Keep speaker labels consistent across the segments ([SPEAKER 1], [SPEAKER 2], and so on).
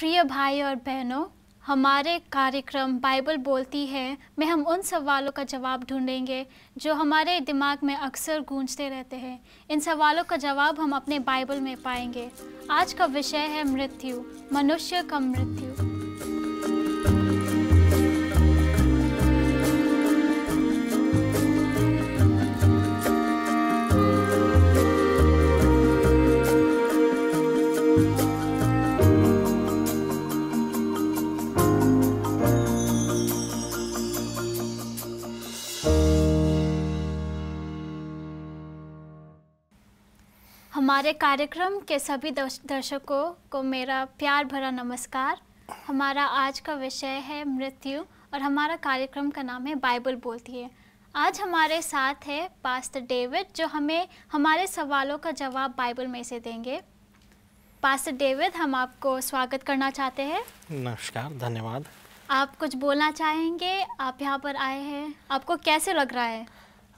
[SPEAKER 1] प्रिय भाई और बहनों हमारे कार्यक्रम बाइबल बोलती है में हम उन सवालों का जवाब ढूंढेंगे जो हमारे दिमाग में अक्सर गूंजते रहते हैं इन सवालों का जवाब हम अपने बाइबल में पाएंगे आज का विषय है मृत्यु मनुष्य का मृत्यु हमारे कार्यक्रम के सभी दर्शकों को मेरा प्यार भरा नमस्कार हमारा आज का विषय है मृत्यु और हमारा कार्यक्रम का नाम है बाइबल बोलती है आज हमारे साथ है पास्टर डेविड जो हमें हमारे सवालों का जवाब बाइबल में से देंगे पास्टर डेविड हम आपको स्वागत करना चाहते हैं
[SPEAKER 2] नमस्कार धन्यवाद
[SPEAKER 1] आप कुछ बोलना चाहेंगे आप यहाँ पर आए हैं आपको कैसे लग रहा है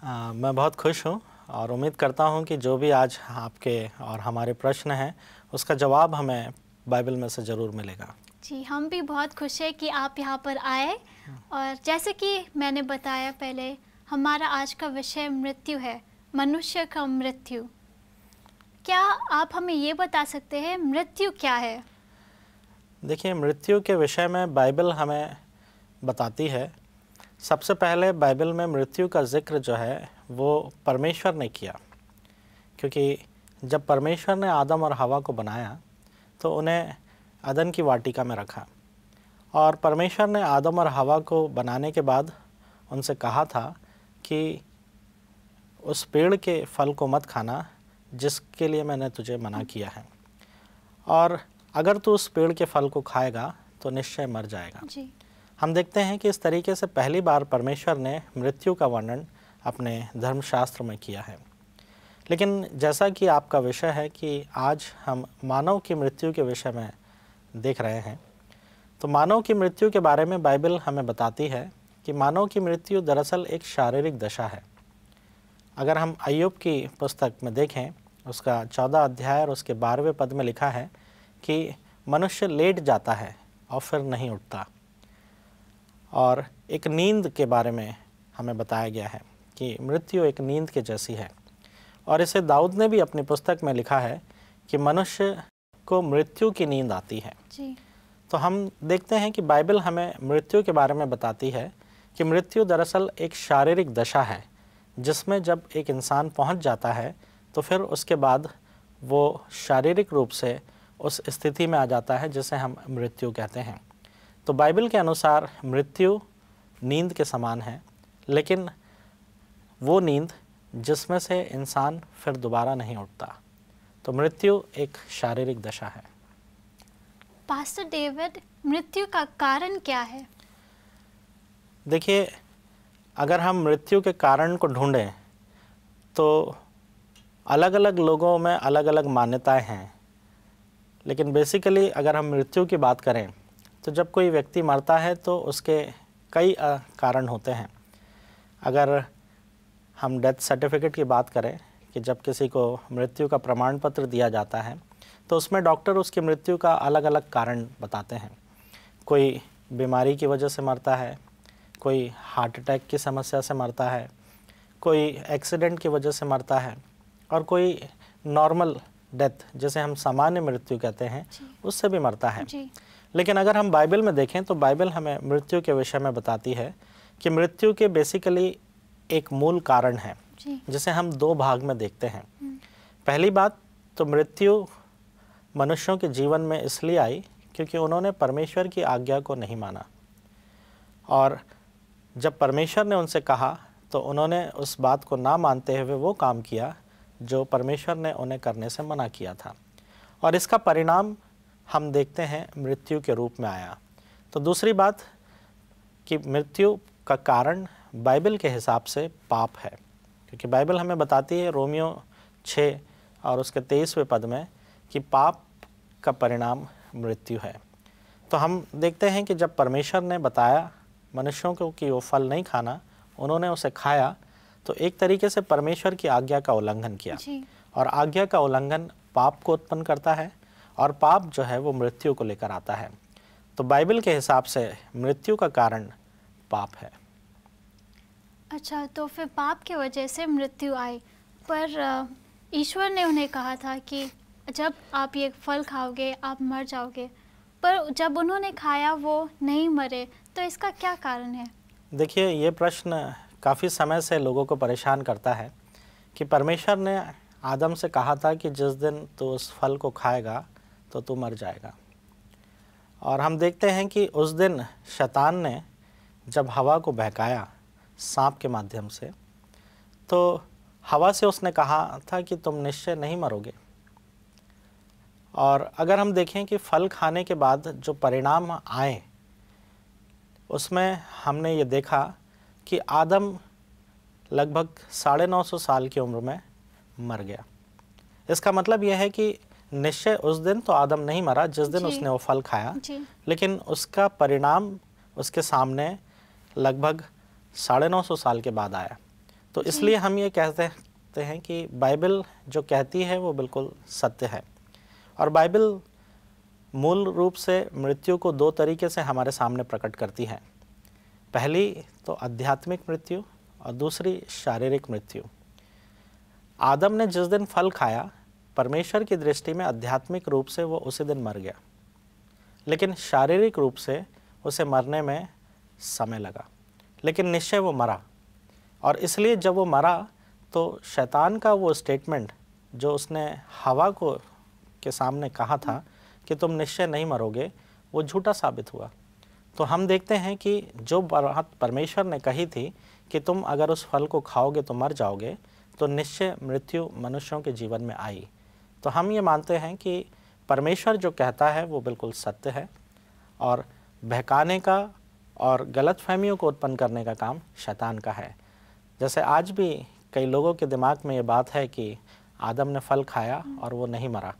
[SPEAKER 2] आ, मैं बहुत खुश हूँ और उम्मीद करता हूँ कि जो भी आज आपके और हमारे प्रश्न हैं उसका जवाब हमें बाइबल में से ज़रूर मिलेगा
[SPEAKER 1] जी हम भी बहुत खुश हैं कि आप यहाँ पर आए और जैसे कि मैंने बताया पहले हमारा आज का विषय मृत्यु है मनुष्य का मृत्यु क्या आप हमें ये बता सकते हैं मृत्यु क्या है
[SPEAKER 2] देखिए मृत्यु के विषय में बाइबल हमें बताती है सबसे पहले बाइबल में मृत्यु का जिक्र जो है वो परमेश्वर ने किया क्योंकि जब परमेश्वर ने आदम और हवा को बनाया तो उन्हें अदन की वाटिका में रखा और परमेश्वर ने आदम और हवा को बनाने के बाद उनसे कहा था कि उस पेड़ के फल को मत खाना जिसके लिए मैंने तुझे मना किया है और अगर तू उस पेड़ के फल को खाएगा तो निश्चय मर जाएगा जी। हम देखते हैं कि इस तरीके से पहली बार परमेश्वर ने मृत्यु का वर्णन अपने धर्मशास्त्र में किया है लेकिन जैसा कि आपका विषय है कि आज हम मानव की मृत्यु के विषय में देख रहे हैं तो मानव की मृत्यु के बारे में बाइबल हमें बताती है कि मानव की मृत्यु दरअसल एक शारीरिक दशा है अगर हम अयुब की पुस्तक में देखें उसका चौदह अध्याय और उसके बारहवें पद में लिखा है कि मनुष्य लेट जाता है और फिर नहीं उठता और एक नींद के बारे में हमें बताया गया है कि मृत्यु एक नींद के जैसी है और इसे दाऊद ने भी अपनी पुस्तक में लिखा है कि मनुष्य को मृत्यु की नींद आती है जी। तो हम देखते हैं कि बाइबल हमें मृत्यु के बारे में बताती है कि मृत्यु दरअसल एक शारीरिक दशा है जिसमें जब एक इंसान पहुंच जाता है तो फिर उसके बाद वो शारीरिक रूप से उस स्थिति में आ जाता है जिसे हम मृत्यु कहते हैं तो बाइबल के अनुसार मृत्यु नींद के समान है लेकिन वो नींद जिसमें से इंसान फिर दोबारा नहीं उठता तो मृत्यु एक शारीरिक दशा है
[SPEAKER 1] पास्टर डेविड मृत्यु का कारण क्या है
[SPEAKER 2] देखिए अगर हम मृत्यु के कारण को ढूंढें तो अलग अलग लोगों में अलग अलग मान्यताएं हैं लेकिन बेसिकली अगर हम मृत्यु की बात करें तो जब कोई व्यक्ति मरता है तो उसके कई कारण होते हैं अगर हम डेथ सर्टिफिकेट की बात करें कि जब किसी को मृत्यु का प्रमाण पत्र दिया जाता है तो उसमें डॉक्टर उसकी मृत्यु का अलग अलग कारण बताते हैं कोई बीमारी की वजह से मरता है कोई हार्ट अटैक की समस्या से मरता है कोई एक्सीडेंट की वजह से मरता है और कोई नॉर्मल डेथ जिसे हम सामान्य मृत्यु कहते हैं उससे भी मरता है लेकिन अगर हम बाइबल में देखें तो बाइबल हमें मृत्यु के विषय में बताती है कि मृत्यु के बेसिकली एक मूल कारण है जिसे हम दो भाग में देखते हैं हम्म। पहली बात तो मृत्यु मनुष्यों के जीवन में इसलिए आई क्योंकि उन्होंने परमेश्वर की आज्ञा को नहीं माना और जब परमेश्वर ने उनसे कहा तो उन्होंने उस बात को ना मानते हुए वो काम किया जो परमेश्वर ने उन्हें करने से मना किया था और इसका परिणाम हम देखते हैं मृत्यु के रूप में आया तो दूसरी बात कि मृत्यु का कारण बाइबल के हिसाब से पाप है क्योंकि बाइबल हमें बताती है रोमियो छः और उसके तेईसवें पद में कि पाप का परिणाम मृत्यु है तो हम देखते हैं कि जब परमेश्वर ने बताया मनुष्यों को कि वो फल नहीं खाना उन्होंने उसे खाया तो एक तरीके से परमेश्वर की आज्ञा का उल्लंघन किया और आज्ञा का उल्लंघन पाप को उत्पन्न करता है और पाप जो है वो मृत्यु को लेकर आता है तो बाइबल के हिसाब से मृत्यु का कारण पाप है
[SPEAKER 1] अच्छा तो फिर पाप की वजह से मृत्यु आई पर ईश्वर ने उन्हें कहा था कि जब आप ये फल खाओगे आप मर जाओगे पर जब उन्होंने खाया वो नहीं मरे तो इसका क्या कारण है
[SPEAKER 2] देखिए ये प्रश्न काफ़ी समय से लोगों को परेशान करता है कि परमेश्वर ने आदम से कहा था कि जिस दिन तू उस फल को खाएगा तो तू मर जाएगा और हम देखते हैं कि उस दिन शैतान ने जब हवा को बहकाया सांप के माध्यम से तो हवा से उसने कहा था कि तुम निश्चय नहीं मरोगे और अगर हम देखें कि फल खाने के बाद जो परिणाम आए उसमें हमने ये देखा कि आदम लगभग साढ़े नौ सौ साल की उम्र में मर गया इसका मतलब यह है कि निश्चय उस दिन तो आदम नहीं मरा जिस दिन उसने वो फल खाया लेकिन उसका परिणाम उसके सामने लगभग साढ़े नौ सौ साल के बाद आया तो इसलिए हम ये कहते हैं कि बाइबल जो कहती है वो बिल्कुल सत्य है और बाइबल मूल रूप से मृत्यु को दो तरीके से हमारे सामने प्रकट करती है पहली तो आध्यात्मिक मृत्यु और दूसरी शारीरिक मृत्यु आदम ने जिस दिन फल खाया परमेश्वर की दृष्टि में आध्यात्मिक रूप से वो उसी दिन मर गया लेकिन शारीरिक रूप से उसे मरने में समय लगा लेकिन निश्चय वो मरा और इसलिए जब वो मरा तो शैतान का वो स्टेटमेंट जो उसने हवा को के सामने कहा था कि तुम निश्चय नहीं मरोगे वो झूठा साबित हुआ तो हम देखते हैं कि जो बात परमेश्वर ने कही थी कि तुम अगर उस फल को खाओगे तो मर जाओगे तो निश्चय मृत्यु मनुष्यों के जीवन में आई तो हम ये मानते हैं कि परमेश्वर जो कहता है वो बिल्कुल सत्य है और बहकाने का और गलत फहमियों को उत्पन्न करने का काम शैतान का है जैसे आज भी कई लोगों के दिमाग में ये बात है कि आदम ने फल खाया और वो नहीं मरा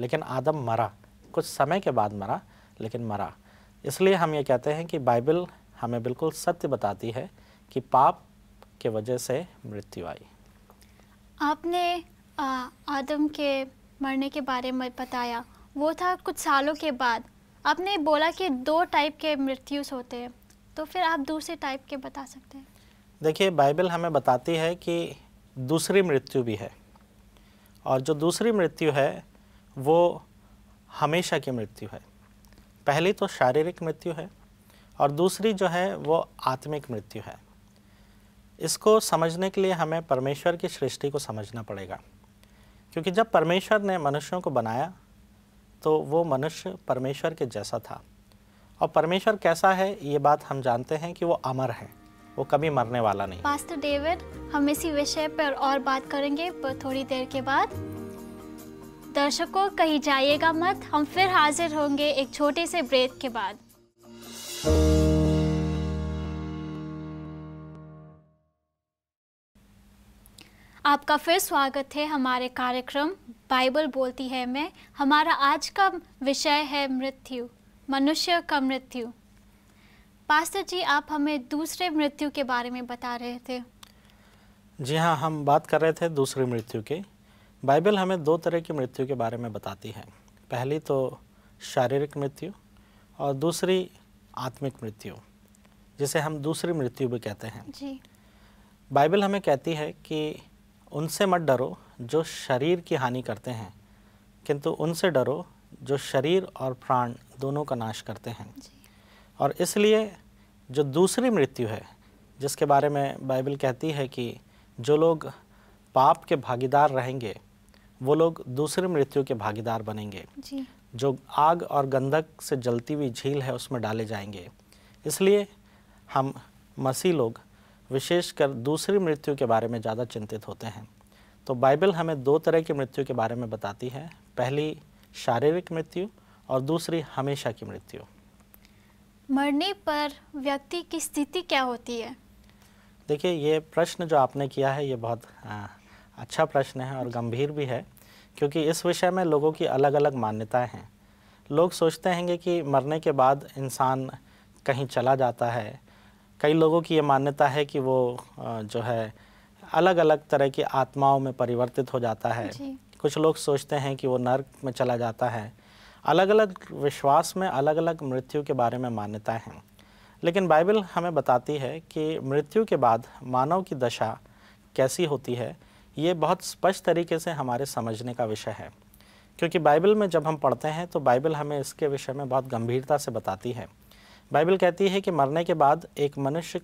[SPEAKER 2] लेकिन आदम मरा कुछ समय के बाद मरा लेकिन मरा इसलिए हम ये कहते हैं कि बाइबल हमें बिल्कुल सत्य बताती है कि पाप के वजह से मृत्यु आई
[SPEAKER 1] आपने आ, आदम के मरने के बारे में बताया वो था कुछ सालों के बाद आपने बोला कि दो टाइप के मृत्युस होते हैं तो फिर आप दूसरे टाइप के बता सकते हैं
[SPEAKER 2] देखिए बाइबल हमें बताती है कि दूसरी मृत्यु भी है और जो दूसरी मृत्यु है वो हमेशा की मृत्यु है पहली तो शारीरिक मृत्यु है और दूसरी जो है वो आत्मिक मृत्यु है इसको समझने के लिए हमें परमेश्वर की सृष्टि को समझना पड़ेगा क्योंकि जब परमेश्वर ने मनुष्यों को बनाया तो वो मनुष्य परमेश्वर के जैसा था और परमेश्वर कैसा है ये बात हम जानते हैं कि वो अमर है वो कभी मरने वाला नहीं
[SPEAKER 1] पास्टर डेविड हम इसी विषय पर और बात करेंगे पर थोड़ी देर के बाद दर्शकों कहीं जाइएगा मत हम फिर हाजिर होंगे एक छोटे से ब्रेक के बाद आपका फिर स्वागत है हमारे कार्यक्रम बाइबल बोलती है मैं हमारा आज का विषय है मृत्यु मनुष्य का मृत्यु पास्टर जी आप हमें दूसरे मृत्यु के बारे में बता रहे थे
[SPEAKER 2] जी हाँ हम बात कर रहे थे दूसरी मृत्यु की बाइबल हमें दो तरह की मृत्यु के बारे में बताती है पहली तो शारीरिक मृत्यु और दूसरी आत्मिक मृत्यु जिसे हम दूसरी मृत्यु भी कहते हैं जी बाइबल हमें कहती है कि उनसे मत डरो जो शरीर की हानि करते हैं किंतु उनसे डरो जो शरीर और प्राण दोनों का नाश करते हैं और इसलिए जो दूसरी मृत्यु है जिसके बारे में बाइबल कहती है कि जो लोग पाप के भागीदार रहेंगे वो लोग दूसरी मृत्यु के भागीदार बनेंगे जी। जो आग और गंधक से जलती हुई झील है उसमें डाले जाएंगे इसलिए हम मसीह लोग विशेषकर दूसरी मृत्यु के बारे में ज़्यादा चिंतित होते हैं तो बाइबल हमें दो तरह की मृत्यु के बारे में बताती है पहली शारीरिक मृत्यु और दूसरी हमेशा की मृत्यु
[SPEAKER 1] मरने पर व्यक्ति की स्थिति क्या होती है
[SPEAKER 2] देखिए ये प्रश्न जो आपने किया है ये बहुत आ, अच्छा प्रश्न है और गंभीर भी है क्योंकि इस विषय में लोगों की अलग अलग मान्यताएं हैं लोग सोचते हैं कि मरने के बाद इंसान कहीं चला जाता है कई लोगों की ये मान्यता है कि वो जो है अलग अलग तरह की आत्माओं में परिवर्तित हो जाता है कुछ लोग सोचते हैं कि वो नर्क में चला जाता है अलग अलग विश्वास में अलग अलग मृत्यु के बारे में मान्यता हैं लेकिन बाइबल हमें बताती है कि मृत्यु के बाद मानव की दशा कैसी होती है ये बहुत स्पष्ट तरीके से हमारे समझने का विषय है क्योंकि बाइबल में जब हम पढ़ते हैं तो बाइबल हमें इसके विषय में बहुत गंभीरता से बताती है बाइबल कहती है कि मरने के बाद एक मनुष्य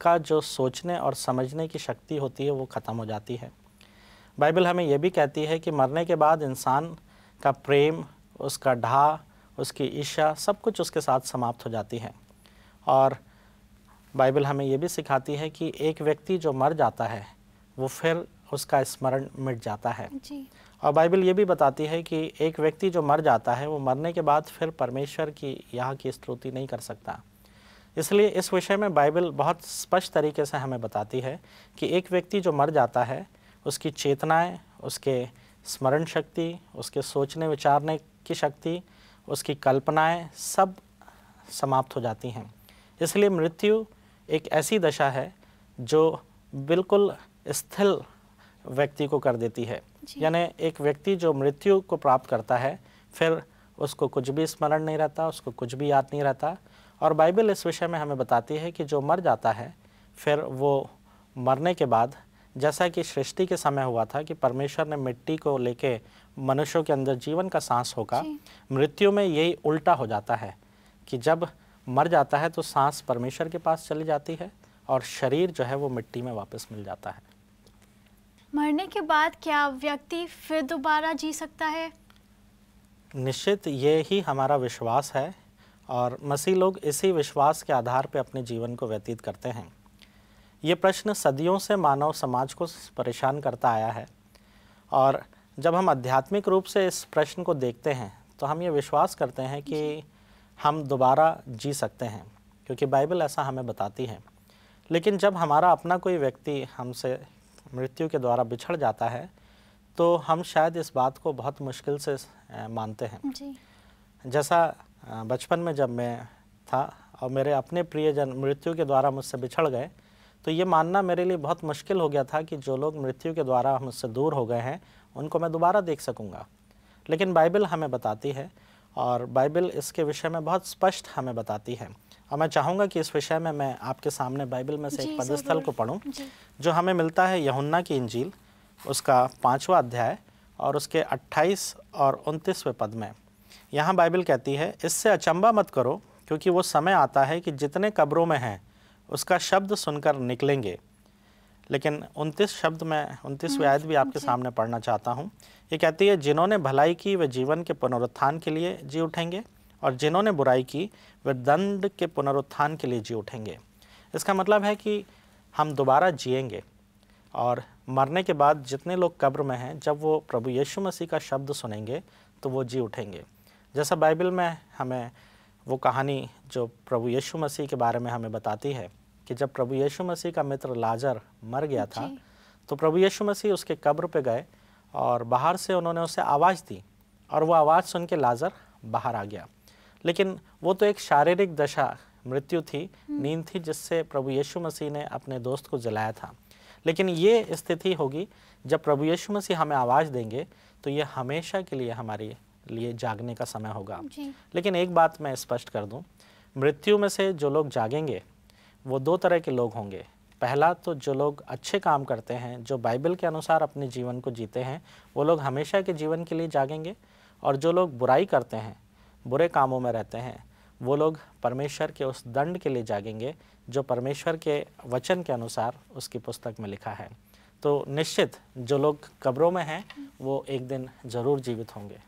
[SPEAKER 2] का जो सोचने और समझने की शक्ति होती है वो ख़त्म हो जाती है बाइबल हमें यह भी कहती है कि मरने के बाद इंसान का प्रेम उसका ढा उसकी ईशा सब कुछ उसके साथ समाप्त हो जाती है और बाइबल हमें यह भी सिखाती है कि एक व्यक्ति जो मर जाता है वो फिर उसका स्मरण मिट जाता है जी। और बाइबल ये भी बताती है कि एक व्यक्ति जो मर जाता है वो मरने के बाद फिर परमेश्वर की यहाँ की स्तुति नहीं कर सकता इसलिए इस विषय में बाइबल बहुत स्पष्ट तरीके से हमें बताती है कि एक व्यक्ति जो मर जाता है उसकी चेतनाएं उसके स्मरण शक्ति उसके सोचने विचारने की शक्ति उसकी कल्पनाएं सब समाप्त हो जाती हैं इसलिए मृत्यु एक ऐसी दशा है जो बिल्कुल स्थिर व्यक्ति को कर देती है यानी एक व्यक्ति जो मृत्यु को प्राप्त करता है फिर उसको कुछ भी स्मरण नहीं रहता उसको कुछ भी याद नहीं रहता और बाइबल इस विषय में हमें बताती है कि जो मर जाता है फिर वो मरने के बाद जैसा कि सृष्टि के समय हुआ था कि परमेश्वर ने मिट्टी को लेके मनुष्यों के अंदर जीवन का सांस होगा मृत्यु में यही उल्टा हो जाता है कि जब मर जाता है तो सांस परमेश्वर के पास चली जाती है और शरीर जो है वो मिट्टी में वापस मिल जाता है
[SPEAKER 1] मरने के बाद क्या व्यक्ति फिर दोबारा जी सकता है
[SPEAKER 2] निश्चित ये ही हमारा विश्वास है और मसीह लोग इसी विश्वास के आधार पर अपने जीवन को व्यतीत करते हैं ये प्रश्न सदियों से मानव समाज को परेशान करता आया है और जब हम आध्यात्मिक रूप से इस प्रश्न को देखते हैं तो हम ये विश्वास करते हैं कि हम दोबारा जी सकते हैं क्योंकि बाइबल ऐसा हमें बताती है लेकिन जब हमारा अपना कोई व्यक्ति हमसे मृत्यु के द्वारा बिछड़ जाता है तो हम शायद इस बात को बहुत मुश्किल से मानते हैं जी। जैसा बचपन में जब मैं था और मेरे अपने प्रियजन मृत्यु के द्वारा मुझसे बिछड़ गए तो ये मानना मेरे लिए बहुत मुश्किल हो गया था कि जो लोग मृत्यु के द्वारा उससे दूर हो गए हैं उनको मैं दोबारा देख सकूँगा लेकिन बाइबल हमें बताती है और बाइबल इसके विषय में बहुत स्पष्ट हमें बताती है और मैं चाहूँगा कि इस विषय में मैं आपके सामने बाइबल में से एक पदस्थल को पढ़ूँ जो हमें मिलता है यहुन्ना की इंजील उसका पाँचवा अध्याय और उसके 28 और उनतीसवें पद में यहाँ बाइबल कहती है इससे अचंबा मत करो क्योंकि वो समय आता है कि जितने कब्रों में हैं उसका शब्द सुनकर निकलेंगे लेकिन उनतीस शब्द में उनतीस आयत हम्म, भी आपके सामने पढ़ना चाहता हूँ ये कहती है जिन्होंने भलाई की वे जीवन के पुनरुत्थान के लिए जी उठेंगे और जिन्होंने बुराई की वे दंड के पुनरुत्थान के लिए जी उठेंगे इसका मतलब है कि हम दोबारा जिएंगे और मरने के बाद जितने लोग कब्र में हैं जब वो प्रभु यीशु मसीह का शब्द सुनेंगे तो वो जी उठेंगे जैसा बाइबल में हमें वो कहानी जो प्रभु यीशु मसीह के बारे में हमें बताती है कि जब प्रभु यीशु मसीह का मित्र लाजर मर गया था तो प्रभु यीशु मसीह उसके कब्र पे गए और बाहर से उन्होंने उसे आवाज़ दी और वो आवाज़ सुन के लाजर बाहर आ गया लेकिन वो तो एक शारीरिक दशा मृत्यु थी हम्म। नींद थी जिससे प्रभु यीशु मसीह ने अपने दोस्त को जलाया था लेकिन ये स्थिति होगी जब प्रभु यीशु मसीह हमें आवाज़ देंगे तो ये हमेशा के लिए हमारे लिए जागने का समय होगा लेकिन एक बात मैं स्पष्ट कर दूं मृत्यु में से जो लोग जागेंगे वो दो तरह के लोग होंगे पहला तो जो लोग अच्छे काम करते हैं जो बाइबल के अनुसार अपने जीवन को जीते हैं वो लोग हमेशा के जीवन के लिए जागेंगे और जो लोग बुराई करते हैं बुरे कामों में रहते हैं वो लोग परमेश्वर के उस दंड के लिए जागेंगे जो परमेश्वर के वचन के अनुसार उसकी पुस्तक में लिखा है तो निश्चित जो लोग कब्रों में हैं वो एक दिन ज़रूर जीवित होंगे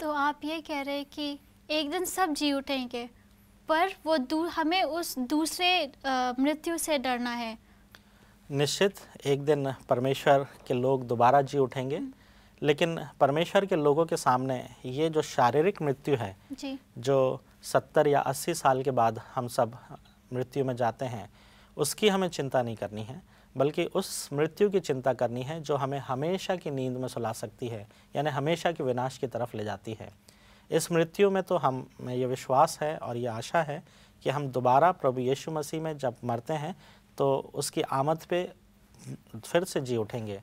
[SPEAKER 1] तो आप ये कह रहे हैं कि एक दिन सब जी उठेंगे पर वो दूर हमें उस दूसरे मृत्यु से डरना है
[SPEAKER 2] निश्चित एक दिन परमेश्वर के लोग दोबारा जी उठेंगे हम्म। लेकिन परमेश्वर के लोगों के सामने ये जो शारीरिक मृत्यु है जी। जो सत्तर या अस्सी साल के बाद हम सब मृत्यु में जाते हैं उसकी हमें चिंता नहीं करनी है बल्कि उस मृत्यु की चिंता करनी है जो हमें हमेशा की नींद में सुला सकती है यानी हमेशा के विनाश की तरफ ले जाती है इस मृत्यु में तो हम में ये विश्वास है और ये आशा है कि हम दोबारा प्रभु यीशु मसीह में जब मरते हैं तो उसकी आमद पे फिर से जी उठेंगे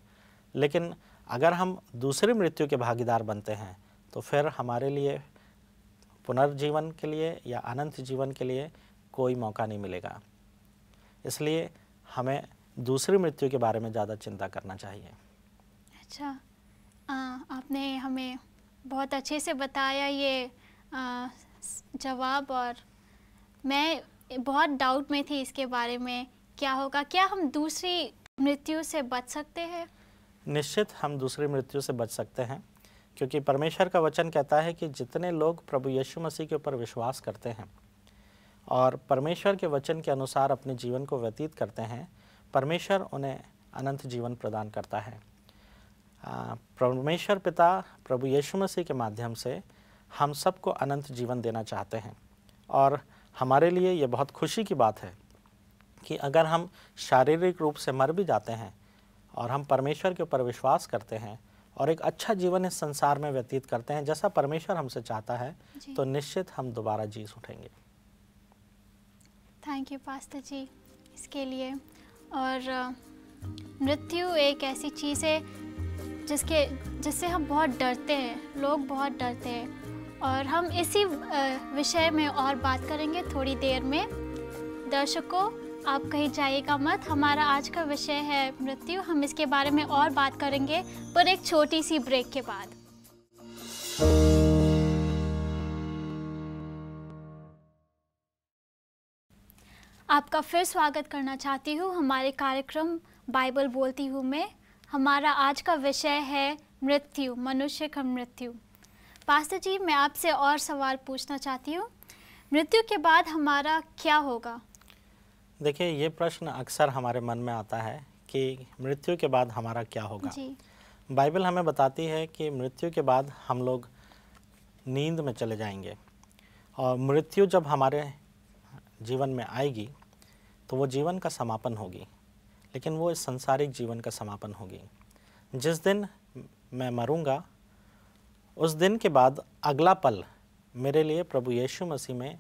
[SPEAKER 2] लेकिन अगर हम दूसरी मृत्यु के भागीदार बनते हैं तो फिर हमारे लिए पुनर्जीवन के लिए या अनंत जीवन के लिए कोई मौका नहीं मिलेगा इसलिए हमें दूसरी मृत्यु के बारे में ज़्यादा चिंता करना चाहिए
[SPEAKER 1] अच्छा आ, आपने हमें बहुत अच्छे से बताया ये जवाब और मैं बहुत डाउट में थी इसके बारे में क्या होगा क्या हम दूसरी मृत्यु से बच सकते हैं
[SPEAKER 2] निश्चित हम दूसरी मृत्यु से बच सकते हैं क्योंकि परमेश्वर का वचन कहता है कि जितने लोग प्रभु यीशु मसीह के ऊपर विश्वास करते हैं और परमेश्वर के वचन के अनुसार अपने जीवन को व्यतीत करते हैं परमेश्वर उन्हें अनंत जीवन प्रदान करता है परमेश्वर पिता प्रभु यीशु मसीह के माध्यम से हम सबको अनंत जीवन देना चाहते हैं और हमारे लिए ये बहुत खुशी की बात है कि अगर हम शारीरिक रूप से मर भी जाते हैं और हम परमेश्वर के ऊपर विश्वास करते हैं और एक अच्छा जीवन इस संसार में व्यतीत करते हैं जैसा परमेश्वर हमसे चाहता है तो निश्चित हम दोबारा जीस उठेंगे
[SPEAKER 1] थैंक यू पास्ता जी इसके लिए और मृत्यु एक ऐसी चीज़ है जिसके जिससे हम बहुत डरते हैं लोग बहुत डरते हैं और हम इसी विषय में और बात करेंगे थोड़ी देर में दर्शकों आप कहीं जाइएगा मत हमारा आज का विषय है मृत्यु हम इसके बारे में और बात करेंगे पर एक छोटी सी ब्रेक के बाद आपका फिर स्वागत करना चाहती हूँ हमारे कार्यक्रम बाइबल बोलती हूँ मैं हमारा आज का विषय है मृत्यु मनुष्य का मृत्यु पास्ता जी मैं आपसे और सवाल पूछना चाहती हूँ मृत्यु के बाद हमारा क्या होगा
[SPEAKER 2] देखिए ये प्रश्न अक्सर हमारे मन में आता है कि मृत्यु के बाद हमारा क्या होगा बाइबल हमें बताती है कि मृत्यु के बाद हम लोग नींद में चले जाएंगे और मृत्यु जब हमारे जीवन में आएगी तो वो जीवन का समापन होगी लेकिन वो इस संसारिक जीवन का समापन होगी जिस दिन मैं मरूंगा उस दिन के बाद अगला पल मेरे लिए प्रभु यीशु मसीह में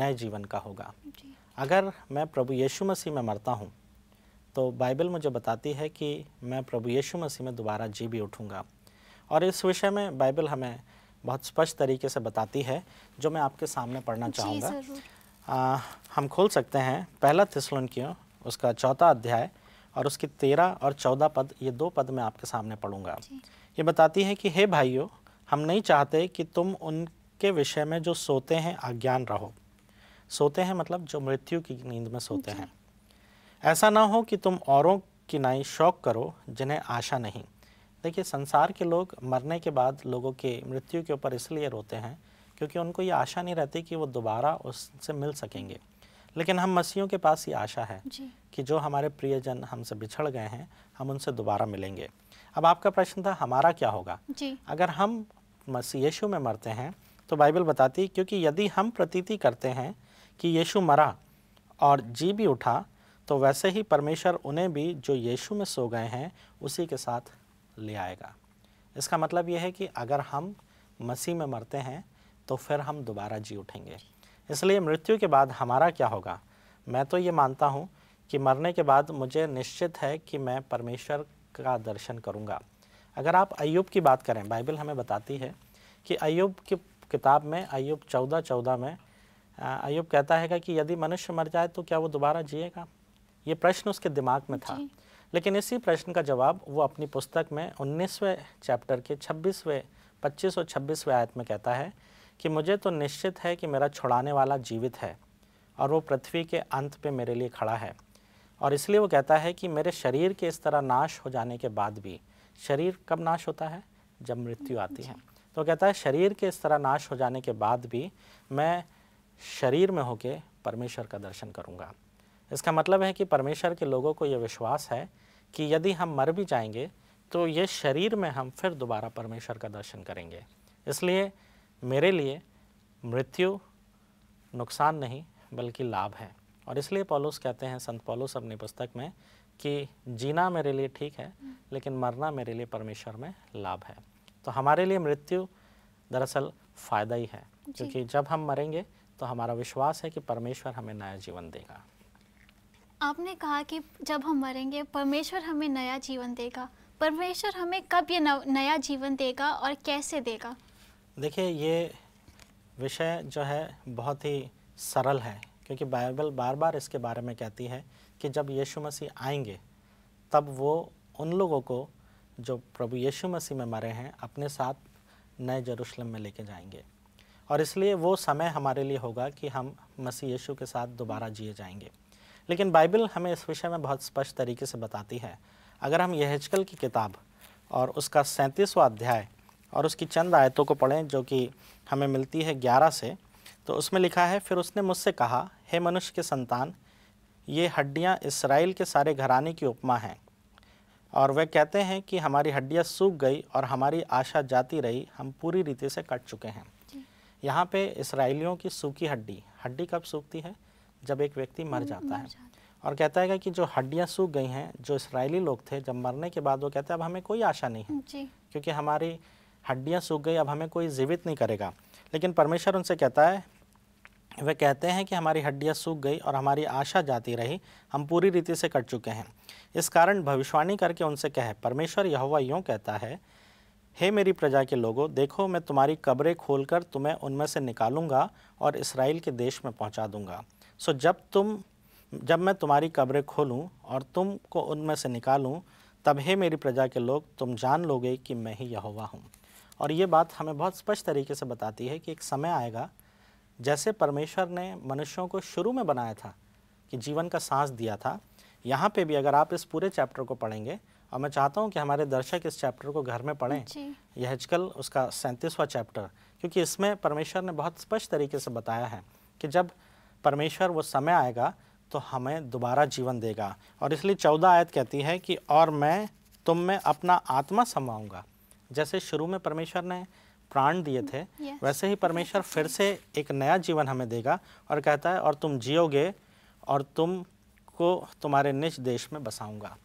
[SPEAKER 2] नए जीवन का होगा जी। अगर मैं प्रभु यीशु मसीह में मरता हूँ तो बाइबल मुझे बताती है कि मैं प्रभु यीशु मसीह में दोबारा जी भी उठूँगा और इस विषय में बाइबल हमें बहुत स्पष्ट तरीके से बताती है जो मैं आपके सामने पढ़ना चाहूँगा हम खोल सकते हैं पहला थिसलोन उसका चौथा अध्याय और उसके तेरह और चौदह पद ये दो पद मैं आपके सामने पढ़ूंगा ये बताती है कि हे भाइयों हम नहीं चाहते कि तुम उनके विषय में जो सोते हैं अज्ञान रहो सोते हैं मतलब जो मृत्यु की नींद में सोते हैं ऐसा ना हो कि तुम औरों की नाई शौक करो जिन्हें आशा नहीं देखिए संसार के लोग मरने के बाद लोगों के मृत्यु के ऊपर इसलिए रोते हैं क्योंकि उनको ये आशा नहीं रहती कि वो दोबारा उससे मिल सकेंगे लेकिन हम मसीहों के पास ये आशा है कि जो हमारे प्रियजन हमसे बिछड़ गए हैं हम उनसे दोबारा मिलेंगे अब आपका प्रश्न था हमारा क्या होगा जी। अगर हम मसीह यीशु में मरते हैं तो बाइबल बताती क्योंकि यदि हम प्रतीति करते हैं कि यीशु मरा और जी भी उठा तो वैसे ही परमेश्वर उन्हें भी जो यीशु में सो गए हैं उसी के साथ ले आएगा इसका मतलब यह है कि अगर हम मसीह में मरते हैं तो फिर हम दोबारा जी उठेंगे इसलिए मृत्यु के बाद हमारा क्या होगा मैं तो ये मानता हूँ कि मरने के बाद मुझे निश्चित है कि मैं परमेश्वर का दर्शन करूँगा अगर आप अयुब की बात करें बाइबल हमें बताती है कि अयुब की किताब में अयुब चौदह चौदह में अयुब कहता है कि यदि मनुष्य मर जाए तो क्या वो दोबारा जिएगा ये प्रश्न उसके दिमाग में था लेकिन इसी प्रश्न का जवाब वो अपनी पुस्तक में 19वें चैप्टर के 26वें 25 और 26वें आयत में कहता है कि मुझे तो निश्चित है कि मेरा छुड़ाने वाला जीवित है और वो पृथ्वी के अंत पे मेरे लिए खड़ा है और इसलिए वो कहता है कि मेरे शरीर के इस तरह नाश हो जाने के बाद भी शरीर कब नाश होता है जब मृत्यु आती है तो कहता है शरीर के इस तरह नाश हो जाने के बाद भी मैं शरीर में होके परमेश्वर का दर्शन करूँगा इसका मतलब है कि परमेश्वर के लोगों को ये विश्वास है कि यदि हम मर भी जाएंगे तो ये शरीर में हम फिर दोबारा परमेश्वर का दर्शन करेंगे इसलिए मेरे लिए मृत्यु नुकसान नहीं बल्कि लाभ है और इसलिए पॉलोस कहते हैं संत पॉलोस अपनी पुस्तक में कि जीना मेरे लिए ठीक है लेकिन मरना मेरे लिए परमेश्वर में लाभ है तो हमारे लिए मृत्यु दरअसल फ़ायदा ही है क्योंकि जब हम मरेंगे तो हमारा विश्वास है कि परमेश्वर हमें नया जीवन देगा
[SPEAKER 1] आपने कहा कि जब हम मरेंगे परमेश्वर हमें नया जीवन देगा परमेश्वर हमें कब ये नया जीवन देगा और कैसे देगा
[SPEAKER 2] देखिए ये विषय जो है बहुत ही सरल है क्योंकि बाइबल बार बार इसके बारे में कहती है कि जब यीशु मसीह आएंगे तब वो उन लोगों को जो प्रभु यीशु मसीह में मरे हैं अपने साथ नए जरूशलम में लेके जाएंगे और इसलिए वो समय हमारे लिए होगा कि हम मसीह यीशु के साथ दोबारा जिए जाएंगे लेकिन बाइबल हमें इस विषय में बहुत स्पष्ट तरीके से बताती है अगर हम यहजकल की किताब और उसका सैंतीसवा अध्याय और उसकी चंद आयतों को पढ़ें जो कि हमें मिलती है ग्यारह से तो उसमें लिखा है फिर उसने मुझसे कहा हे मनुष्य के संतान ये हड्डियाँ इसराइल के सारे घराने की उपमा हैं और वह कहते हैं कि हमारी हड्डियाँ सूख गई और हमारी आशा जाती रही हम पूरी रीति से कट चुके हैं यहाँ पे इसराइलियों की सूखी हड्डी हड्डी कब सूखती है जब एक व्यक्ति मर जाता है और कहता है कि जो हड्डियाँ सूख गई हैं जो इसराइली लोग थे जब मरने के बाद वो कहते हैं अब हमें कोई आशा नहीं है क्योंकि हमारी हड्डियाँ सूख गई अब हमें कोई जीवित नहीं करेगा लेकिन परमेश्वर उनसे कहता है वे कहते हैं कि हमारी हड्डियाँ सूख गई और हमारी आशा जाती रही हम पूरी रीति से कट चुके हैं इस कारण भविष्यवाणी करके उनसे कहे परमेश्वर यहोवा यूँ कहता है हे मेरी प्रजा के लोगों देखो मैं तुम्हारी कब्रें खोलकर तुम्हें उनमें से निकालूंगा और इसराइल के देश में पहुंचा दूंगा सो जब तुम जब मैं तुम्हारी कब्रें खोलूं और तुम को उनमें से निकालूं तब हे मेरी प्रजा के लोग तुम जान लोगे कि मैं ही यहोवा हूँ और ये बात हमें बहुत स्पष्ट तरीके से बताती है कि एक समय आएगा जैसे परमेश्वर ने मनुष्यों को शुरू में बनाया था कि जीवन का सांस दिया था यहाँ पे भी अगर आप इस पूरे चैप्टर को पढ़ेंगे और मैं चाहता हूँ कि हमारे दर्शक इस चैप्टर को घर में पढ़ें यह आजकल उसका सैंतीसवां चैप्टर क्योंकि इसमें परमेश्वर ने बहुत स्पष्ट तरीके से बताया है कि जब परमेश्वर वो समय आएगा तो हमें दोबारा जीवन देगा और इसलिए चौदह आयत कहती है कि और मैं तुम में अपना आत्मा समवाऊँगा जैसे शुरू में परमेश्वर ने प्राण दिए थे yes. वैसे ही परमेश्वर फिर से एक नया जीवन हमें देगा और कहता है और तुम जियोगे और तुम को तुम्हारे निज देश में बसाऊंगा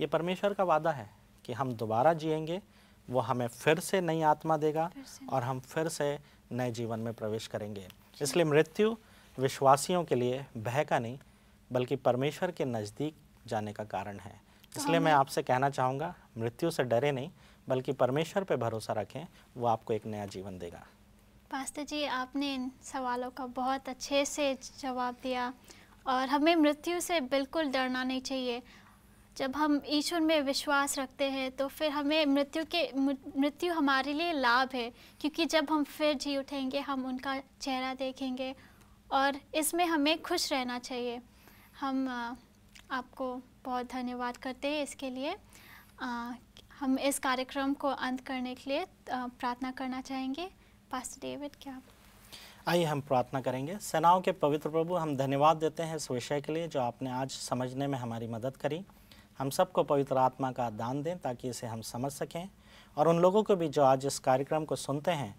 [SPEAKER 2] ये परमेश्वर का वादा है कि हम दोबारा जिएंगे वो हमें फिर से नई आत्मा देगा और हम फिर से नए जीवन में प्रवेश करेंगे इसलिए मृत्यु विश्वासियों के लिए भय का नहीं बल्कि परमेश्वर के नज़दीक जाने का कारण है इसलिए तो मैं आपसे कहना चाहूँगा मृत्यु से डरे नहीं बल्कि परमेश्वर पे भरोसा रखें वो आपको एक नया जीवन देगा
[SPEAKER 1] पास्ते जी आपने इन सवालों का बहुत अच्छे से जवाब दिया और हमें मृत्यु से बिल्कुल डरना नहीं चाहिए जब हम ईश्वर में विश्वास रखते हैं तो फिर हमें मृत्यु के मृत्यु हमारे लिए लाभ है क्योंकि जब हम फिर जी उठेंगे हम उनका चेहरा देखेंगे और इसमें हमें खुश रहना चाहिए हम आपको बहुत धन्यवाद करते हैं इसके लिए हम इस कार्यक्रम को अंत करने के लिए प्रार्थना करना चाहेंगे पास्टर डेविड क्या
[SPEAKER 2] आइए हम प्रार्थना करेंगे सेनाओं के पवित्र प्रभु हम धन्यवाद देते हैं इस विषय के लिए जो आपने आज समझने में हमारी मदद करी हम सबको पवित्र आत्मा का दान दें ताकि इसे हम समझ सकें और उन लोगों को भी जो आज इस कार्यक्रम को सुनते हैं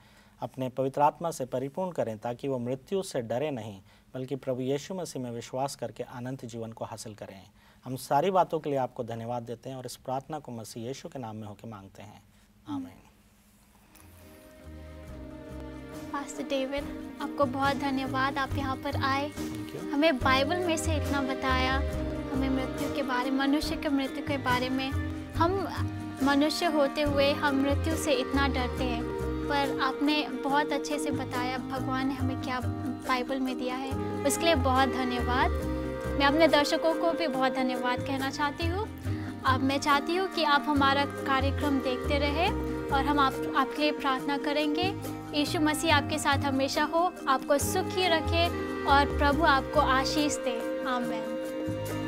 [SPEAKER 2] अपने पवित्र आत्मा से परिपूर्ण करें ताकि वो मृत्यु से डरे नहीं बल्कि प्रभु यीशु मसीह में विश्वास करके अनंत जीवन को हासिल करें हम सारी बातों के लिए आपको धन्यवाद देते हैं और इस प्रार्थना को मसीह यीशु के नाम में होकर मांगते हैं
[SPEAKER 1] आमीन पास्टर डेविड आपको बहुत धन्यवाद आप यहाँ पर आए हमें बाइबल में से इतना बताया हमें मृत्यु के बारे मनुष्य के मृत्यु के बारे में हम मनुष्य होते हुए हम मृत्यु से इतना डरते हैं पर आपने बहुत अच्छे से बताया भगवान ने हमें क्या बाइबल में दिया है उसके लिए बहुत धन्यवाद मैं अपने दर्शकों को भी बहुत धन्यवाद कहना चाहती हूँ अब मैं चाहती हूँ कि आप हमारा कार्यक्रम देखते रहे और हम आप आपके लिए प्रार्थना करेंगे यीशु मसीह आपके साथ हमेशा हो आपको सुखी रखे और प्रभु आपको आशीष दे आमेन